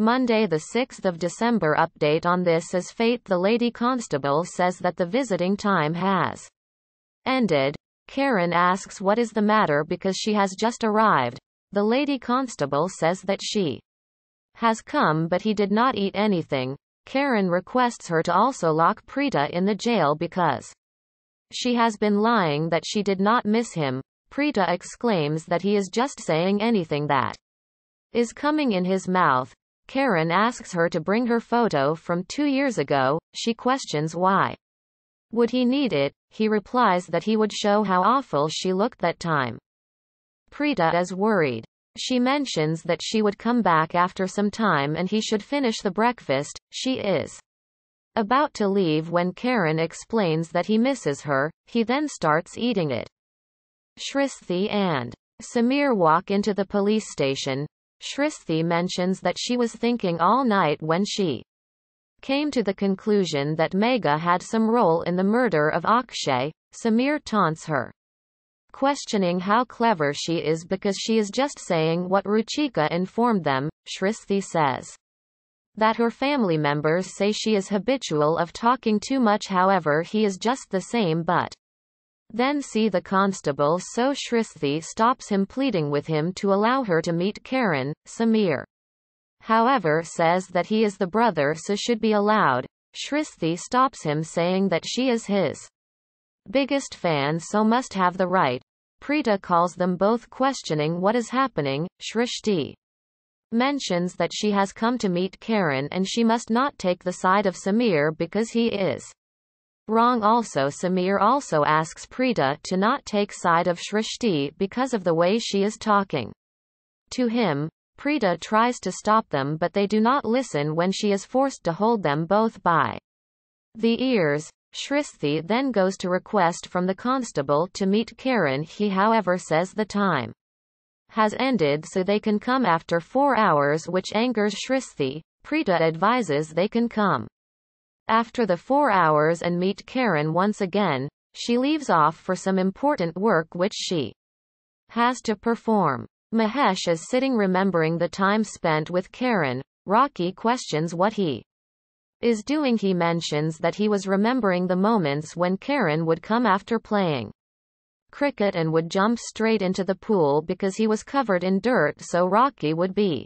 Monday 6 December update on this as fate the lady constable says that the visiting time has ended. Karen asks what is the matter because she has just arrived. The lady constable says that she has come but he did not eat anything. Karen requests her to also lock Prita in the jail because she has been lying that she did not miss him. Prita exclaims that he is just saying anything that is coming in his mouth. Karen asks her to bring her photo from two years ago, she questions why. Would he need it? He replies that he would show how awful she looked that time. Preeta is worried. She mentions that she would come back after some time and he should finish the breakfast, she is about to leave when Karen explains that he misses her, he then starts eating it. Shristhi and Samir walk into the police station, Shristhi mentions that she was thinking all night when she came to the conclusion that Megha had some role in the murder of Akshay. Samir taunts her, questioning how clever she is because she is just saying what Ruchika informed them. Shristhi says that her family members say she is habitual of talking too much however he is just the same but then see the constable so Shristhi stops him pleading with him to allow her to meet Karen, Samir. However says that he is the brother so should be allowed. Shristhi stops him saying that she is his biggest fan so must have the right. Preeta calls them both questioning what is happening, Shrishti mentions that she has come to meet Karen and she must not take the side of Samir because he is Wrong also Samir also asks Prita to not take side of Shrishti because of the way she is talking. To him, Prita tries to stop them but they do not listen when she is forced to hold them both by the ears. Shrishti then goes to request from the constable to meet Karen he however says the time has ended so they can come after four hours which angers Shrishti. Prita advises they can come after the four hours and meet Karen once again. She leaves off for some important work which she has to perform. Mahesh is sitting remembering the time spent with Karen. Rocky questions what he is doing. He mentions that he was remembering the moments when Karen would come after playing cricket and would jump straight into the pool because he was covered in dirt so Rocky would be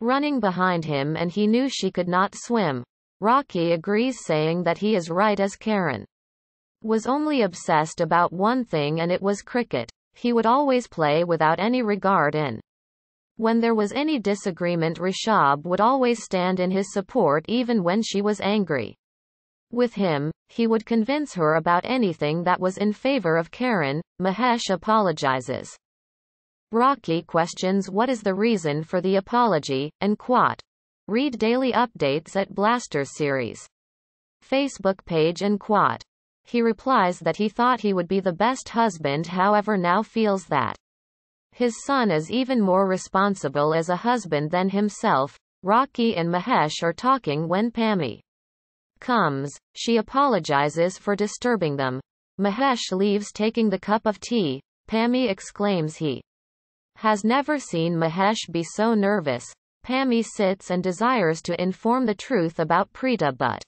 running behind him and he knew she could not swim. Rocky agrees saying that he is right as Karen was only obsessed about one thing and it was cricket. He would always play without any regard in. When there was any disagreement Rishab would always stand in his support even when she was angry. With him, he would convince her about anything that was in favor of Karen. Mahesh apologizes. Rocky questions what is the reason for the apology, and Quat Read daily updates at Blaster Series. Facebook page and quote. He replies that he thought he would be the best husband however now feels that. His son is even more responsible as a husband than himself. Rocky and Mahesh are talking when Pammy comes. She apologizes for disturbing them. Mahesh leaves taking the cup of tea. Pammy exclaims he has never seen Mahesh be so nervous. Pammy sits and desires to inform the truth about Preeta but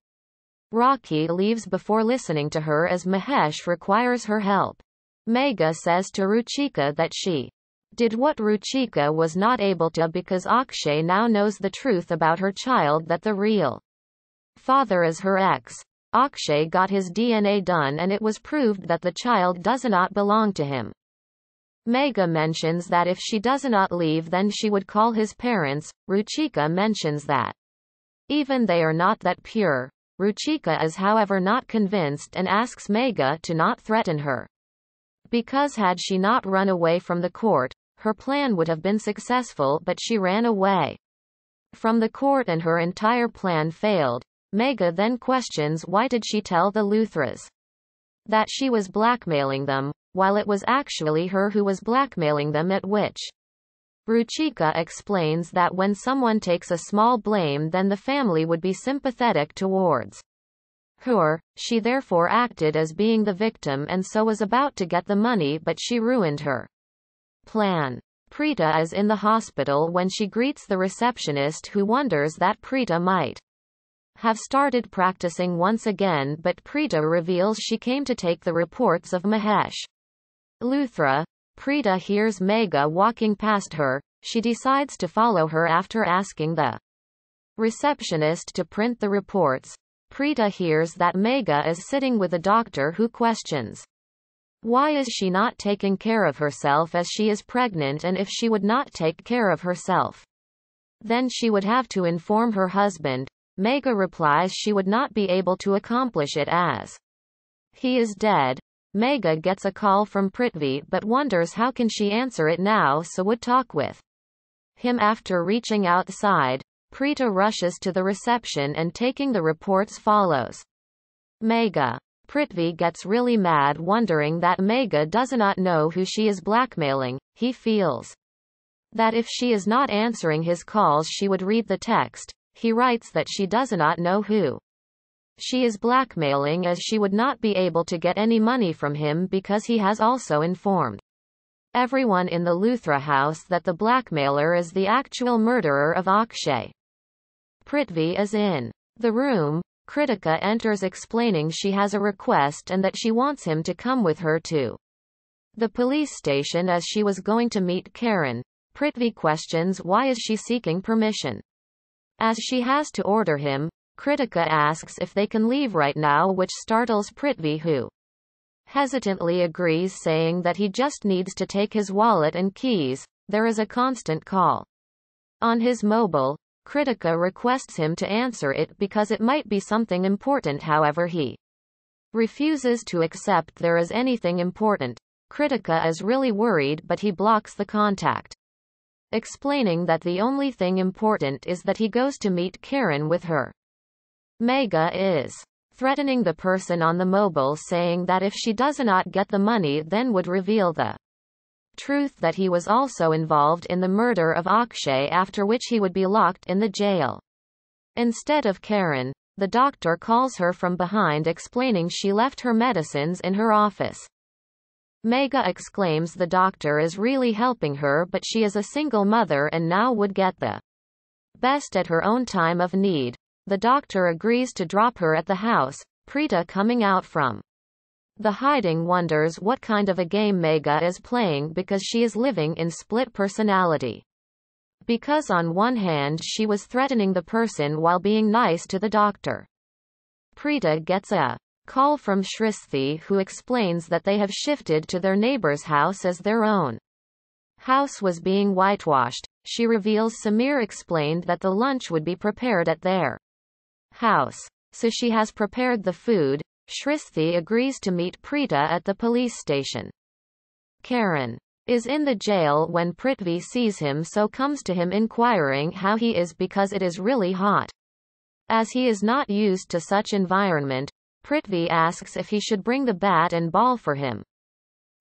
Rocky leaves before listening to her as Mahesh requires her help. Megha says to Ruchika that she did what Ruchika was not able to because Akshay now knows the truth about her child that the real father is her ex. Akshay got his DNA done and it was proved that the child does not belong to him. Mega mentions that if she does not leave then she would call his parents, Ruchika mentions that even they are not that pure. Ruchika is however not convinced and asks Mega to not threaten her. Because had she not run away from the court, her plan would have been successful but she ran away from the court and her entire plan failed. Mega then questions why did she tell the Luthras that she was blackmailing them, while it was actually her who was blackmailing them at which. Bruchika explains that when someone takes a small blame then the family would be sympathetic towards her. She therefore acted as being the victim and so was about to get the money but she ruined her plan. Preeta is in the hospital when she greets the receptionist who wonders that Preeta might have started practicing once again but Preeta reveals she came to take the reports of Mahesh. Luthra. Preeta hears Mega walking past her, she decides to follow her after asking the receptionist to print the reports. Preeta hears that Mega is sitting with a doctor who questions why is she not taking care of herself as she is pregnant and if she would not take care of herself? Then she would have to inform her husband, Mega replies she would not be able to accomplish it as he is dead. Mega gets a call from Prithvi but wonders how can she answer it now so would talk with him after reaching outside. Preeta rushes to the reception and taking the reports follows. Mega. Prithvi gets really mad wondering that Mega does not know who she is blackmailing, he feels that if she is not answering his calls she would read the text, he writes that she does not know who she is blackmailing as she would not be able to get any money from him because he has also informed everyone in the Luthra house that the blackmailer is the actual murderer of Akshay. Prithvi is in the room. Kritika enters explaining she has a request and that she wants him to come with her to the police station as she was going to meet Karen. Prithvi questions why is she seeking permission. As she has to order him, Kritika asks if they can leave right now which startles Prithvi who hesitantly agrees saying that he just needs to take his wallet and keys, there is a constant call. On his mobile, Kritika requests him to answer it because it might be something important however he refuses to accept there is anything important. Kritika is really worried but he blocks the contact explaining that the only thing important is that he goes to meet Karen with her. Mega is threatening the person on the mobile saying that if she does not get the money then would reveal the truth that he was also involved in the murder of Akshay after which he would be locked in the jail. Instead of Karen, the doctor calls her from behind explaining she left her medicines in her office. Mega exclaims the doctor is really helping her but she is a single mother and now would get the best at her own time of need. The doctor agrees to drop her at the house, Prita coming out from the hiding wonders what kind of a game Mega is playing because she is living in split personality. Because on one hand she was threatening the person while being nice to the doctor. Prita gets a call from Shristhi who explains that they have shifted to their neighbor's house as their own. House was being whitewashed. She reveals Samir explained that the lunch would be prepared at their house. So she has prepared the food. Shristhi agrees to meet Prita at the police station. Karen is in the jail when Prithvi sees him so comes to him inquiring how he is because it is really hot. As he is not used to such environment, Prithvi asks if he should bring the bat and ball for him,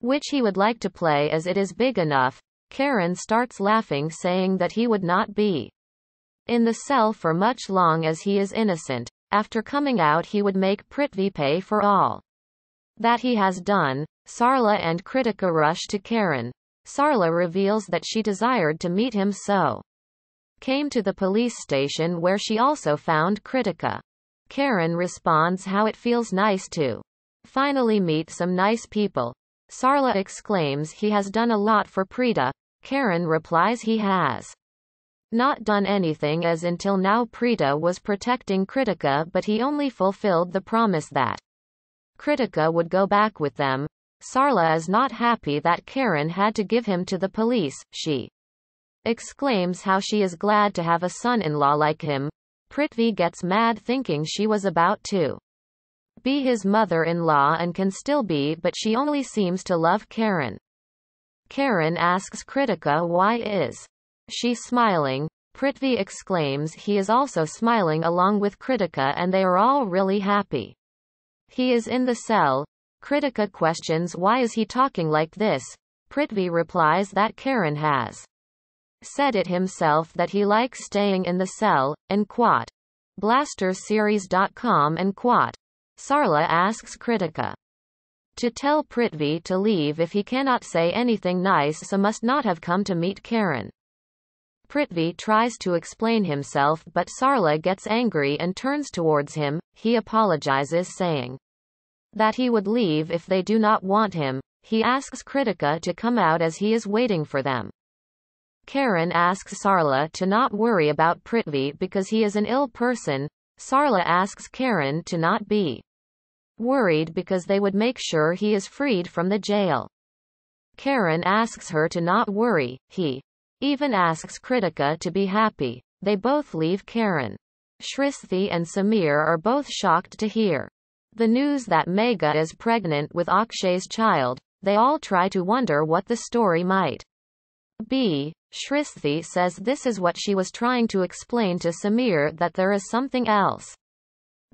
which he would like to play as it is big enough. Karen starts laughing saying that he would not be in the cell for much long as he is innocent. After coming out he would make Prithvi pay for all that he has done. Sarla and Kritika rush to Karen. Sarla reveals that she desired to meet him so came to the police station where she also found Kritika. Karen responds how it feels nice to finally meet some nice people. Sarla exclaims he has done a lot for Preeta. Karen replies he has not done anything as until now Preeta was protecting Kritika but he only fulfilled the promise that Kritika would go back with them. Sarla is not happy that Karen had to give him to the police, she exclaims how she is glad to have a son-in-law like him. Prithvi gets mad thinking she was about to be his mother-in-law and can still be but she only seems to love Karen. Karen asks Kritika why is she smiling. Prithvi exclaims he is also smiling along with Kritika and they are all really happy. He is in the cell. Kritika questions why is he talking like this. Prithvi replies that Karen has said it himself that he likes staying in the cell, and Quat. Blasterseries.com and Quat. Sarla asks Kritika to tell Prithvi to leave if he cannot say anything nice so must not have come to meet Karen. Prithvi tries to explain himself but Sarla gets angry and turns towards him, he apologizes saying that he would leave if they do not want him, he asks Kritika to come out as he is waiting for them. Karen asks Sarla to not worry about Prithvi because he is an ill person. Sarla asks Karen to not be worried because they would make sure he is freed from the jail. Karen asks her to not worry, he even asks Kritika to be happy. They both leave Karen. Shristhi and Samir are both shocked to hear the news that Megha is pregnant with Akshay's child. They all try to wonder what the story might be, Shristhi says this is what she was trying to explain to Samir that there is something else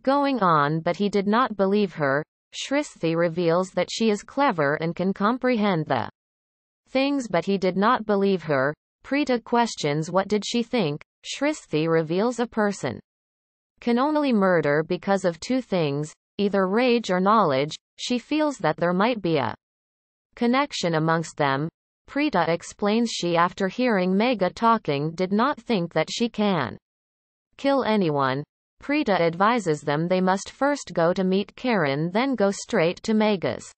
going on but he did not believe her. Shristhi reveals that she is clever and can comprehend the things but he did not believe her. Preeta questions what did she think. Shristhi reveals a person can only murder because of two things, either rage or knowledge. She feels that there might be a connection amongst them. Preeta explains she after hearing Mega talking did not think that she can kill anyone. Preeta advises them they must first go to meet Karen then go straight to Mega's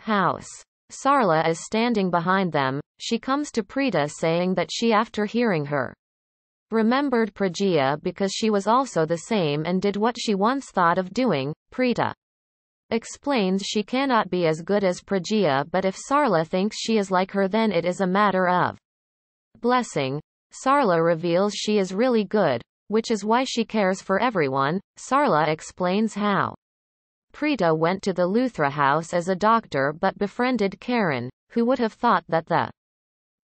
house. Sarla is standing behind them, she comes to Preeta saying that she after hearing her remembered Pragya because she was also the same and did what she once thought of doing, Preeta explains she cannot be as good as Pragya but if Sarla thinks she is like her then it is a matter of blessing. Sarla reveals she is really good, which is why she cares for everyone. Sarla explains how Preeta went to the Luthra house as a doctor but befriended Karen, who would have thought that the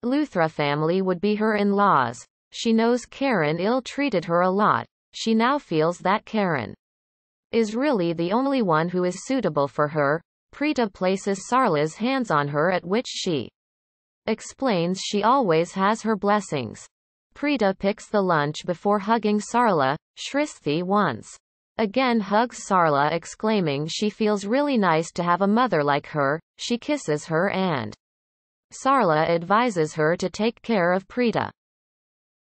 Luthra family would be her in-laws. She knows Karen ill-treated her a lot. She now feels that Karen is really the only one who is suitable for her. Preeta places Sarla's hands on her at which she explains she always has her blessings. Preeta picks the lunch before hugging Sarla. Shristhi once again hugs Sarla exclaiming she feels really nice to have a mother like her. She kisses her and Sarla advises her to take care of Preeta.